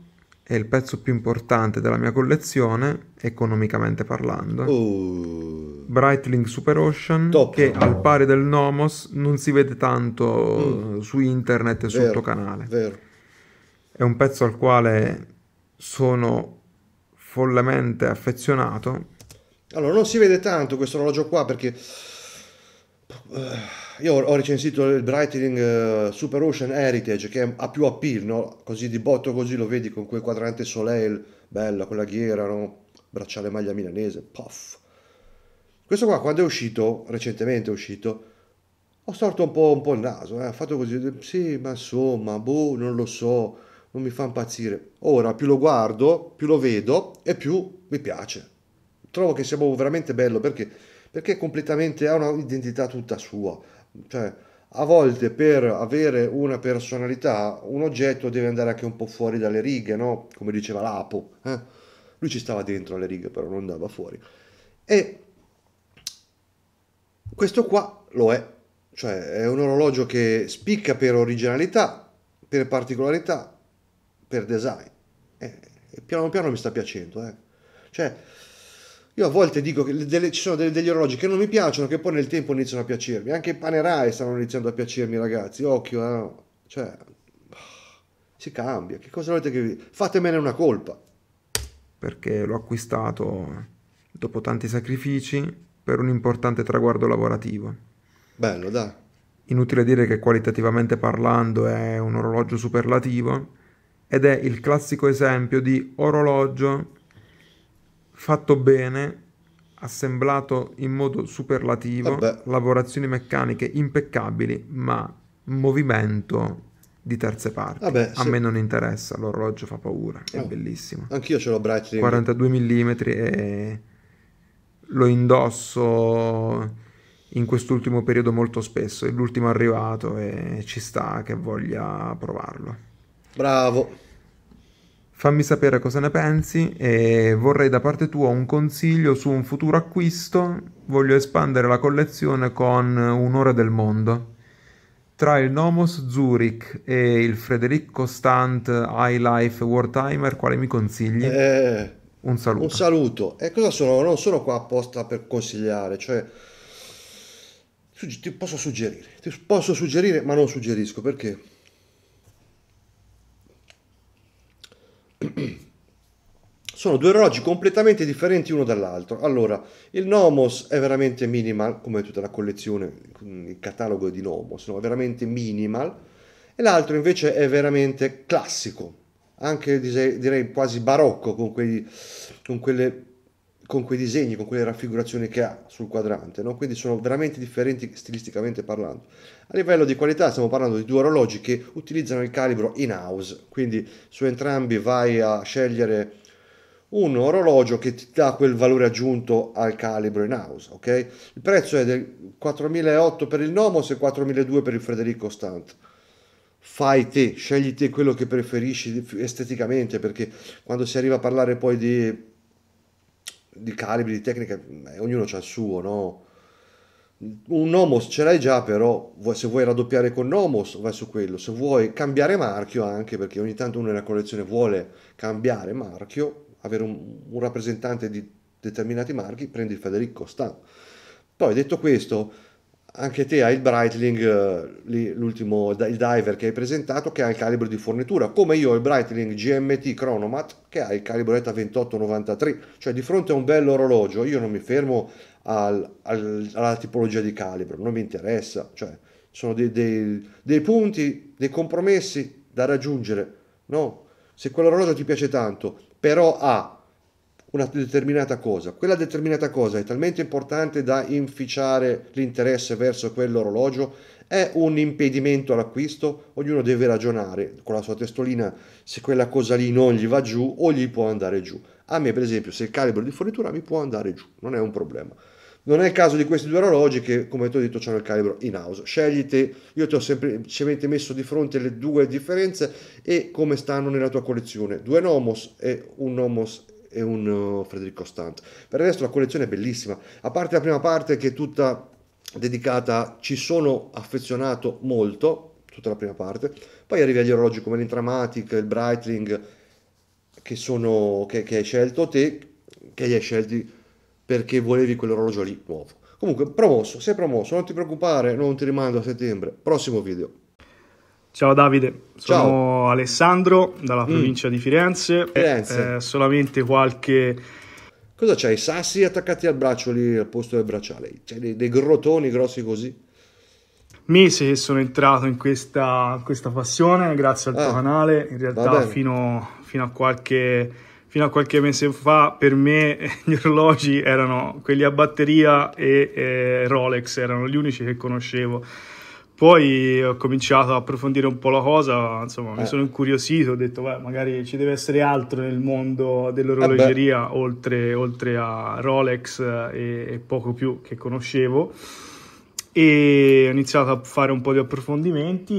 è il pezzo più importante della mia collezione, economicamente parlando. Uh. Brightling Super Ocean, Top. che al pari del Nomos non si vede tanto mm. su internet e vero, sotto canale. Vero. È un pezzo al quale sono follemente affezionato. Allora, non si vede tanto questo orologio qua perché... Uh io ho recensito il Brightening eh, Super Ocean Heritage che ha più appeal, no? Così di botto così lo vedi con quel quadrante Soleil, bella quella ghiera, no? Bracciale maglia milanese, puff. Questo qua quando è uscito, recentemente è uscito, ho storto un po', un po il naso, ha eh? fatto così, sì, ma insomma, boh, non lo so, non mi fa impazzire. Ora più lo guardo, più lo vedo e più mi piace. Trovo che sia boh, veramente bello perché perché completamente ha un'identità tutta sua cioè, a volte per avere una personalità, un oggetto deve andare anche un po' fuori dalle righe, no? Come diceva Lapo. Eh? Lui ci stava dentro alle righe, però non andava fuori. E questo qua lo è. Cioè, è un orologio che spicca per originalità, per particolarità, per design. Eh, e piano piano mi sta piacendo, eh. Cioè, io a volte dico che delle, ci sono delle, degli orologi che non mi piacciono, che poi nel tempo iniziano a piacermi. Anche i Panerai stanno iniziando a piacermi, ragazzi. Occhio, no? Eh. cioè, si cambia. Che cosa volete che vi... Fatemene una colpa. Perché l'ho acquistato eh, dopo tanti sacrifici per un importante traguardo lavorativo. Bello, dai. Inutile dire che qualitativamente parlando è un orologio superlativo ed è il classico esempio di orologio fatto bene, assemblato in modo superlativo, Vabbè. lavorazioni meccaniche impeccabili, ma movimento di terze parti. Vabbè, a se... me non interessa, l'orologio fa paura, è oh. bellissimo. Anch'io ce l'ho braccio. 42 mm e lo indosso in quest'ultimo periodo molto spesso, è l'ultimo arrivato e ci sta che voglia provarlo. Bravo. Fammi sapere cosa ne pensi e vorrei da parte tua un consiglio su un futuro acquisto. Voglio espandere la collezione con Un'ora del mondo. Tra il Nomos Zurich e il Frederic Constant High Life Wartimer, quale mi consigli? Eh, un saluto. Un saluto. E cosa sono? Non sono qua apposta per consigliare, cioè ti posso suggerire, ti posso suggerire, ma non suggerisco perché sono due orologi completamente differenti uno dall'altro. Allora, il Nomos è veramente minimal, come tutta la collezione, il catalogo di Nomos, no? è veramente minimal, e l'altro invece è veramente classico, anche direi quasi barocco, con, quei, con quelle con quei disegni, con quelle raffigurazioni che ha sul quadrante, no? quindi sono veramente differenti stilisticamente parlando. A livello di qualità stiamo parlando di due orologi che utilizzano il calibro in-house, quindi su entrambi vai a scegliere un orologio che ti dà quel valore aggiunto al calibro in-house, ok? Il prezzo è del 4.008 per il Nomos e 4.002 per il Frederico Stant fai te, scegli te quello che preferisci esteticamente, perché quando si arriva a parlare poi di di calibri, di tecnica, eh, ognuno ha il suo, no? Un Nomos ce l'hai già, però se vuoi raddoppiare con Nomos vai su quello, se vuoi cambiare marchio anche, perché ogni tanto uno nella collezione vuole cambiare marchio, avere un, un rappresentante di determinati marchi, prendi il Federico Stan. Poi detto questo, anche te hai il Breitling, eh, l'ultimo, il diver che hai presentato, che ha il calibro di fornitura, come io ho il Breitling GMT Chronomat, che ha il calibro ETA 2893, cioè di fronte a un bello orologio io non mi fermo al, al, alla tipologia di calibro, non mi interessa, cioè sono dei, dei, dei punti, dei compromessi da raggiungere, no? Se quell'orologio ti piace tanto, però ha una determinata cosa. Quella determinata cosa è talmente importante da inficiare l'interesse verso quell'orologio? È un impedimento all'acquisto? Ognuno deve ragionare con la sua testolina se quella cosa lì non gli va giù o gli può andare giù. A me, per esempio, se il calibro di fornitura mi può andare giù, non è un problema. Non è il caso di questi due orologi che, come ti ho detto, hanno il calibro in house. Sceglite, io ti ho semplicemente messo di fronte le due differenze e come stanno nella tua collezione. Due Nomos e un Nomos e un uh, eh, Frederico Stant. Per il resto la collezione è bellissima, a parte la prima parte che è tutta dedicata, ci sono affezionato molto, tutta la prima parte, poi arrivi agli orologi come l'Intramatic, il Breitling, che, sono, che, che hai scelto te, che li hai scelti perché volevi quell'orologio lì nuovo. Comunque, promosso, sei promosso, non ti preoccupare, non ti rimando a settembre, prossimo video. Ciao Davide, sono Ciao. Alessandro dalla mm. provincia mm. di Firenze. Firenze. Eh, solamente qualche... Cosa c'hai? sassi attaccati al braccio lì al posto del bracciale? C'hai dei, dei grottoni grossi così? Mese che sono entrato in questa, questa passione grazie al ah, tuo canale. In realtà fino, fino, a qualche, fino, a qualche... mese fa per me eh, gli orologi erano quelli a batteria e eh, Rolex, erano gli unici che conoscevo poi ho cominciato a approfondire un po' la cosa, insomma, eh. mi sono incuriosito, ho detto, beh, magari ci deve essere altro nel mondo dell'orologeria, eh oltre, oltre, a Rolex eh, e, e, poco più che conoscevo. E ho iniziato a fare un po' di approfondimenti,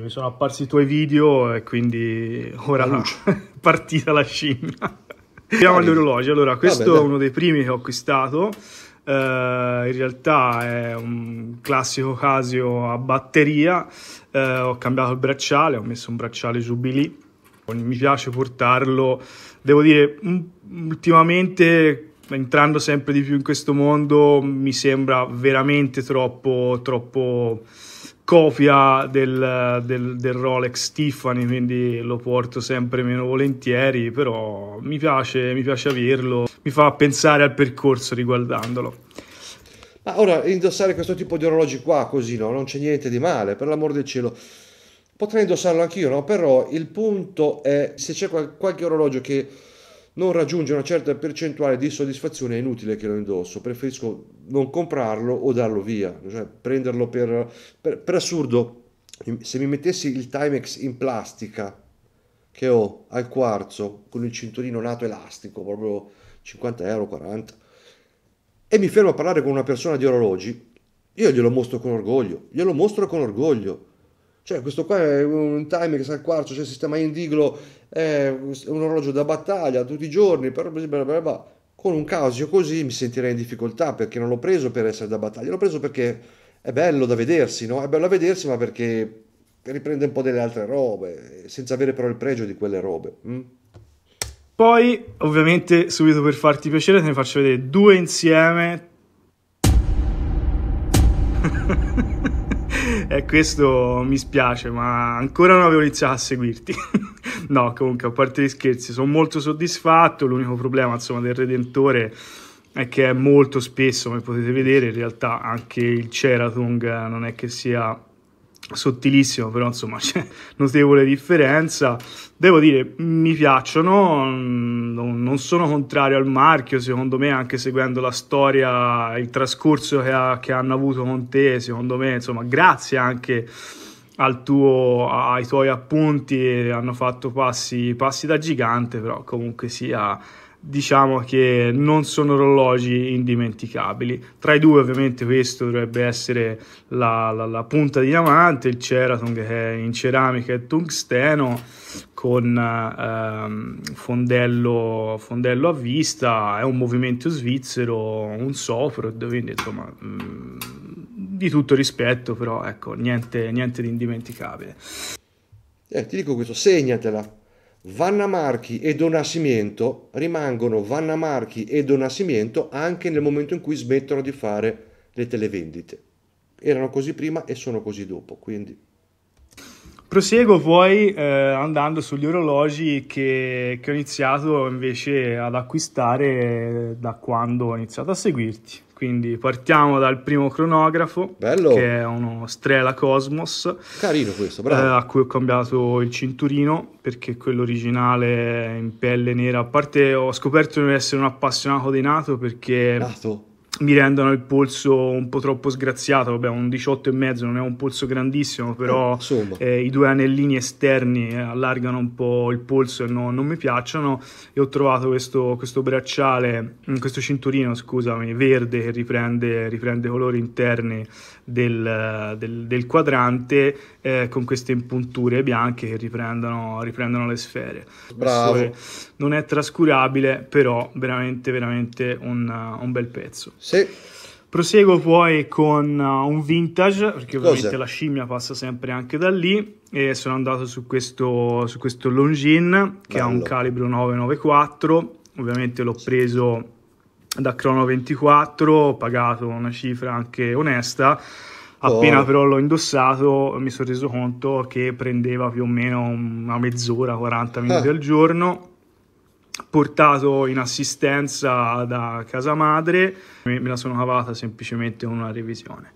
mi sono apparsi i tuoi video e quindi ora è partita la scimmia. Andiamo all'orologio, allora questo Vabbè, è uno dei primi che ho acquistato Uh, in realtà è un classico Casio a batteria, uh, ho cambiato il bracciale, ho messo un bracciale Jubilee, mi piace portarlo, devo dire ultimamente entrando sempre di più in questo mondo mi sembra veramente troppo, troppo copia del, del, del, Rolex Tiffany, quindi lo porto sempre meno volentieri, però mi piace, mi piace averlo, mi fa pensare al percorso riguardandolo. Ma ora, indossare questo tipo di orologi qua, così, no? Non c'è niente di male, per l'amor del cielo. Potrei indossarlo anch'io, no? Però il punto è se c'è qualche orologio che non raggiunge una certa percentuale di soddisfazione è inutile che lo indosso, preferisco non comprarlo o darlo via, cioè prenderlo per, per, per assurdo. Se mi mettessi il Timex in plastica che ho al quarzo con il cinturino nato elastico, proprio 50 euro, 40, e mi fermo a parlare con una persona di orologi, io glielo mostro con orgoglio, glielo mostro con orgoglio cioè, questo qua è un timer che sa il quarzo, c'è cioè il sistema Indiglo, è un orologio da battaglia tutti i giorni, però con un Casio così mi sentirei in difficoltà perché non l'ho preso per essere da battaglia, l'ho preso perché è bello da vedersi, no? È bello da vedersi, ma perché riprende un po' delle altre robe, senza avere però il pregio di quelle robe. Mm? Poi, ovviamente, subito per farti piacere, te ne faccio vedere due insieme. e questo mi spiace, ma ancora non avevo iniziato a seguirti. no, comunque, a parte gli scherzi, sono molto soddisfatto, l'unico problema insomma del Redentore è che è molto spesso, come potete vedere, in realtà anche il Ceratung non è che sia sottilissimo, però insomma c'è notevole differenza. Devo dire, mi piacciono, mm, non sono contrario al marchio, secondo me anche seguendo la storia, il trascorso che, ha, che hanno avuto con te, secondo me, insomma, grazie anche al tuo, ai tuoi appunti, hanno fatto passi, passi da gigante, però comunque sia diciamo che non sono orologi indimenticabili. Tra i due ovviamente questo dovrebbe essere la, la, la punta di diamante, il Ceraton che è in ceramica e tungsteno con ehm, fondello, fondello, a vista, è un movimento svizzero, un Sofrod, quindi insomma... Mh, mm, di tutto rispetto, però ecco, niente, niente di indimenticabile. Eh, ti dico questo, segnatela, Vanna Marchi e Don Donascimento rimangono Vanna Marchi e Don Donascimento anche nel momento in cui smettono di fare le televendite. Erano così prima e sono così dopo, quindi Proseguo poi eh, andando sugli orologi che, che, ho iniziato invece ad acquistare da quando ho iniziato a seguirti. Quindi partiamo dal primo cronografo, Bello. che è uno Strela Cosmos. Carino questo, bravo. Eh, a cui ho cambiato il cinturino perché quello originale in pelle nera. A parte ho scoperto di essere un appassionato di Nato perché... Nato? mi rendono il polso un po' troppo sgraziato. Vabbè, un 18,5 non è un polso grandissimo, però eh, eh i due anellini esterni eh, allargano un po' il polso e no, non mi piacciono. E ho trovato questo, questo bracciale, mm, questo cinturino, scusami, verde che riprende, riprende colori interni del, del, del quadrante eh, con queste impunture bianche che riprendono, riprendono le sfere. Bravo. È, non è trascurabile, però veramente, veramente un, uh, un bel pezzo. Sì. Proseguo poi con uh, un vintage, perché ovviamente Cosa? la scimmia passa sempre anche da lì, e sono andato su questo, su questo Longines, che Bello. ha un calibro 994, ovviamente l'ho preso da Crono 24, ho pagato una cifra anche onesta, Ecco. Appena però l'ho indossato mi sono reso conto che prendeva più o meno una mezz'ora, 40 minuti eh. al giorno portato in assistenza da casa madre, me la sono cavata semplicemente con una revisione.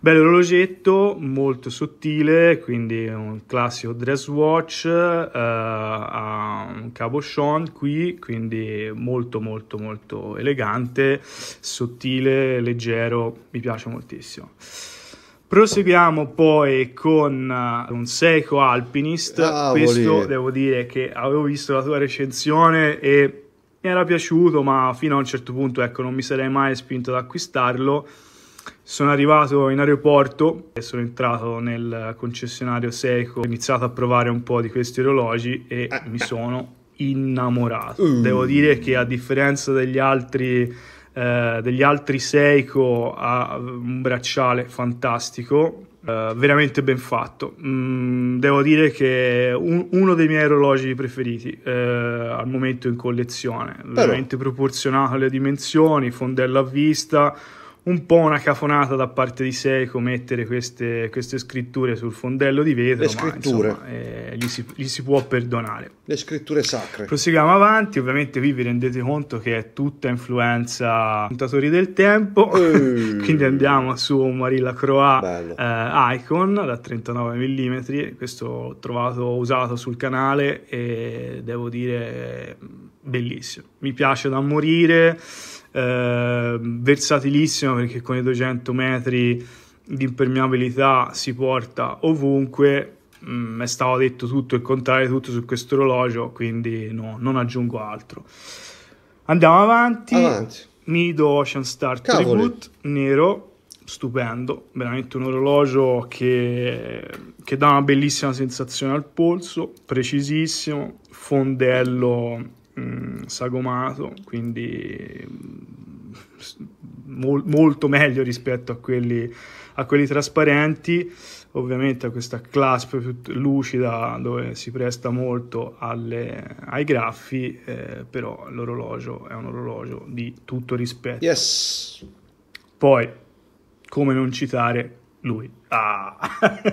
Bello orologetto, molto sottile, quindi un classico dress watch, eh, ha un cavo Sean qui, quindi molto molto molto elegante, sottile, leggero, mi piace moltissimo. Proseguiamo poi con eh, un Seiko Alpinist. Ah, Questo volevo. devo dire che avevo visto la tua recensione e mi era piaciuto, ma fino a un certo punto ecco, non mi sarei mai spinto ad acquistarlo. Sono arrivato in aeroporto e sono entrato nel concessionario Seiko, ho iniziato a provare un po' di questi orologi e mi sono innamorato. Uh. Devo dire che a differenza degli altri eh, degli altri Seiko ha un bracciale fantastico, eh, veramente ben fatto. Mm, devo dire che è un, uno dei miei orologi preferiti eh, al momento in collezione, veramente proporzionato alle dimensioni, fondello a vista un po' una cafonata da parte di Seiko mettere queste, queste scritture sul fondello di vetro, le scritture. ma insomma, eh, gli, si, gli, si, può perdonare. Le scritture sacre. Proseguiamo avanti, ovviamente qui vi rendete conto che è tutta influenza puntatori del tempo, quindi andiamo su Marilla Croix eh, Icon da 39 mm, questo ho trovato usato sul canale e devo dire eh, bellissimo, mi piace da morire eh, versatilissima perché con i 200 metri di impermeabilità si porta ovunque, mh, mm, è stato detto tutto e contare tutto su questo orologio, quindi no, non aggiungo altro. Andiamo avanti. avanti. Mido Ocean Star Cavoli. Tribute nero, stupendo, veramente un orologio che, che dà una bellissima sensazione al polso, precisissimo, fondello Mm, sagomato, quindi mm, mol, molto meglio rispetto a quelli, a quelli trasparenti. Ovviamente ha questa clasp lucida dove si presta molto alle, ai graffi, eh, però l'orologio è un orologio di tutto rispetto. Yes. Poi, come non citare lui. Ah.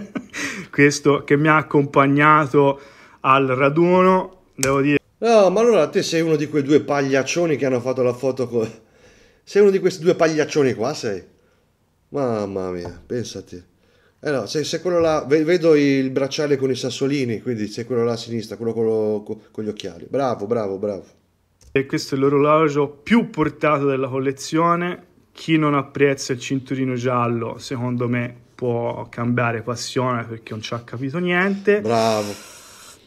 Questo che mi ha accompagnato al raduno, devo dire No, ah, ma allora te sei uno di quei due pagliaccioni che hanno fatto la foto con... Sei uno di questi due pagliaccioni qua, sei? Mamma mia, pensati. Eh no, se, sei quello là, vedo il bracciale con i sassolini, quindi sei quello là a sinistra, quello, quello con, con gli occhiali. Bravo, bravo, bravo. E questo è l'orologio più portato della collezione. Chi non apprezza il cinturino giallo, secondo me, può cambiare passione perché non ci ha capito niente. Bravo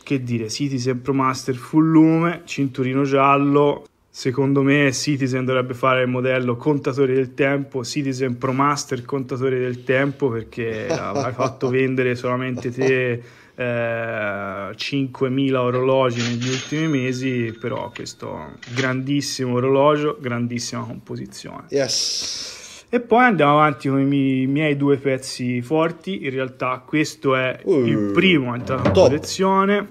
che dire, Citizen Pro Master full lume, cinturino giallo. Secondo me Citizen dovrebbe fare il modello contatore del tempo, Citizen Pro Master contatore del tempo perché avrai fatto vendere solamente te eh, 5.000 orologi negli ultimi mesi, però questo grandissimo orologio, grandissima composizione. Yes. E poi andiamo avanti con i miei, miei due pezzi forti. In realtà, questo è uh, il primo entrato in collezione.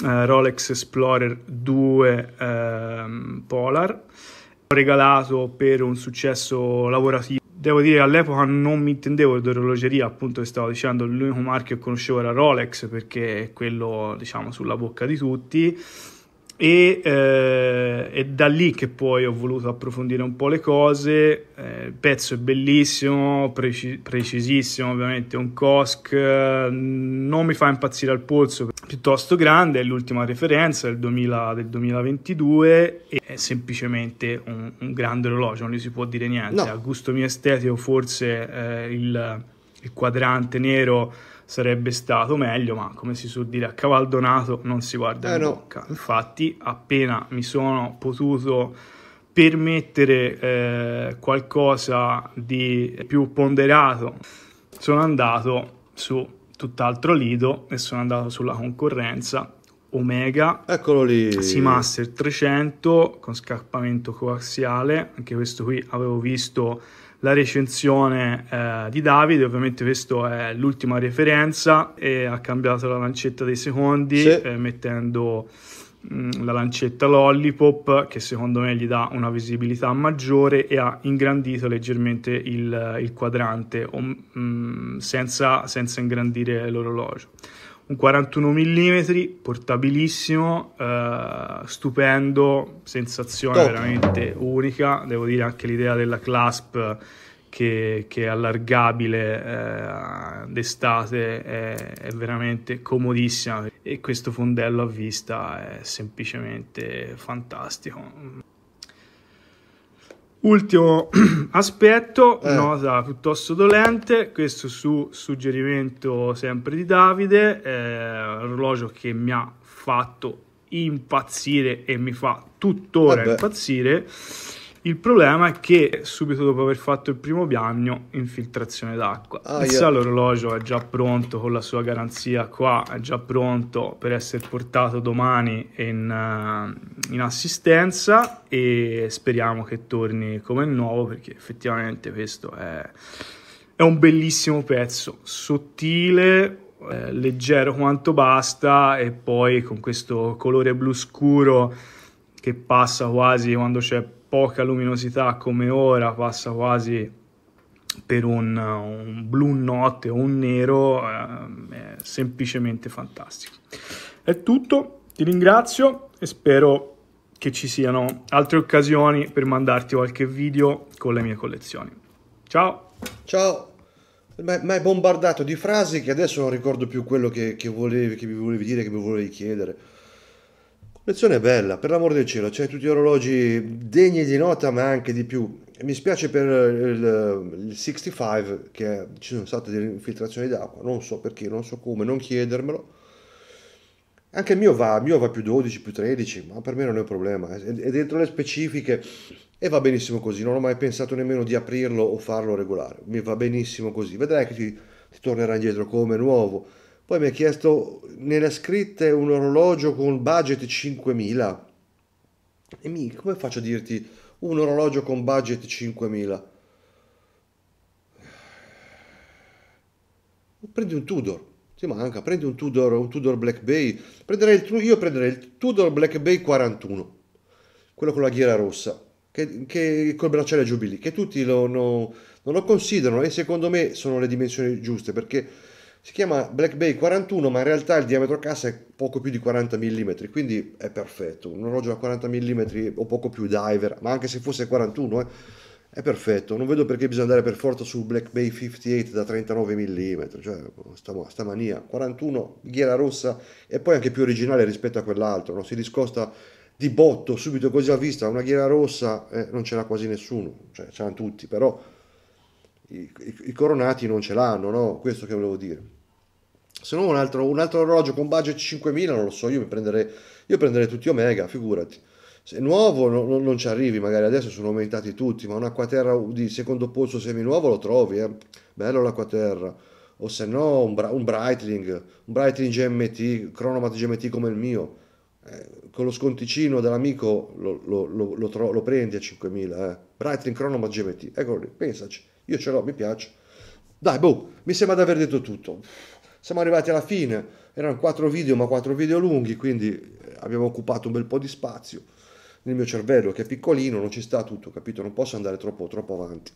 Eh, Rolex Explorer 2 eh, Polar regalato per un successo lavorativo. Devo dire, all'epoca non mi intendevo di orologeria, appunto, stavo dicendo, l'unico marchio che conoscevo era Rolex, perché è quello, diciamo, sulla bocca di tutti. E, eh, è da lì che poi ho voluto approfondire un po' le cose. Eh, il pezzo è bellissimo, preci- precisissimo, ovviamente. Un COSC mm, non mi fa impazzire al polso, piuttosto grande. È l'ultima referenza del, 2000, del 2022 e è semplicemente un, un, grande orologio, non gli si può dire niente. No. A gusto mio estetico, forse eh, il, il quadrante nero sarebbe stato meglio, ma come si suol dire a cavaldonato non si guarda eh in no. bocca. Infatti, appena mi sono potuto permettere eh, qualcosa di più ponderato, sono andato su tutt'altro lido e sono andato sulla concorrenza Omega Eccolo lì Seamaster 300 con scarpamento coassiale, anche questo qui avevo visto la recensione eh, di Davide, ovviamente questa è l'ultima referenza e ha cambiato la lancetta dei secondi sì. eh, mettendo mm, la lancetta Lollipop che secondo me gli dà una visibilità maggiore e ha ingrandito leggermente il, il quadrante um, senza, senza ingrandire l'orologio un 41 mm, portabilissimo, eh, stupendo, sensazione veramente unica, devo dire anche l'idea della clasp che, che è allargabile eh, d'estate è, è, veramente comodissima e questo fondello a vista è semplicemente fantastico. Ultimo aspetto, eh. nota piuttosto dolente, questo su suggerimento sempre di Davide, eh, orologio che mi ha fatto impazzire e mi fa tuttora Vabbè. impazzire il problema è che subito dopo aver fatto il primo biennio, infiltrazione d'acqua. Ah, yeah. l'orologio è già pronto con la sua garanzia qua, è già pronto per essere portato domani in, eh, in assistenza e speriamo che torni come nuovo perché effettivamente questo è, è un bellissimo pezzo, sottile, eh, leggero quanto basta e poi con questo colore blu scuro che passa quasi quando c'è poca luminosità come ora passa quasi per un, un blu notte o un nero eh, è semplicemente fantastico. È tutto, ti ringrazio e spero che ci siano altre occasioni per mandarti qualche video con le mie collezioni. Ciao! Ciao! Ma è bombardato di frasi che adesso non ricordo più quello che, che, volevi, che mi volevi dire, che mi volevi chiedere è bella, per l'amor del cielo, c'è tutti gli orologi degni di nota ma anche di più. Mi spiace per il, il 65 che ci sono state delle infiltrazioni d'acqua, non so perché, non so come, non chiedermelo. Anche il mio va, il mio va più 12, più 13, ma per me non è un problema, è, è dentro le specifiche e va benissimo così, non ho mai pensato nemmeno di aprirlo o farlo regolare, mi va benissimo così, vedrai che ti, ti tornerà indietro come nuovo poi mi ha chiesto nella scritta un orologio con budget 5000. E mi, come faccio a dirti un orologio con budget 5000? Prendi un Tudor, ti manca, prendi un Tudor, un Tudor Black Bay. Prenderei il, io prenderei il Tudor Black Bay 41, quello con la ghiera rossa, che, che col bracciale giù che tutti lo, no, non lo considerano e secondo me sono le dimensioni giuste perché si chiama Black Bay 41, ma in realtà il diametro cassa è poco più di 40 mm, quindi è perfetto. Un orologio a 40 mm o poco più diver, ma anche se fosse 41, eh, è perfetto. Non vedo perché bisogna andare per forza su Black Bay 58 da 39 mm, cioè boh, sta, sta mania. 41 ghiera rossa e poi anche più originale rispetto a quell'altro, no? si discosta di botto subito così a vista una ghiera rossa eh, non ce l'ha quasi nessuno, cioè ce l'hanno tutti, però i, i, coronati non ce l'hanno, no? Questo che volevo dire. Se no un altro, un altro orologio con budget 5000, non lo so, io mi prenderei, io prenderei tutti Omega, figurati. Se nuovo no, non ci arrivi, magari adesso sono aumentati tutti, ma un acquaterra di secondo polso semi-nuovo lo trovi, eh? bello l'acquaterra. O se no un, un, Breitling, un Breitling GMT, Chronomat GMT come il mio, eh, con lo sconticino dell'amico lo, lo, lo, lo, lo prendi a 5.000, eh? Breitling Chronomat GMT, eccolo lì, pensaci. Io ce l'ho, mi piace. Dai, boh, mi sembra di aver detto tutto. Siamo arrivati alla fine, erano quattro video, ma quattro video lunghi, quindi eh, abbiamo occupato un bel po' di spazio nel mio cervello, che è piccolino, non ci sta tutto, capito? Non posso andare troppo, troppo avanti.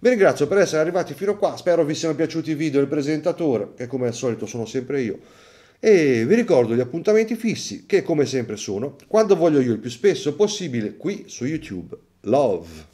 Vi ringrazio per essere arrivati fino a qua, spero vi siano piaciuti i video del presentatore, che come al solito sono sempre io. E vi ricordo gli appuntamenti fissi, che come sempre sono, quando voglio io il più spesso possibile, qui su YouTube. Love!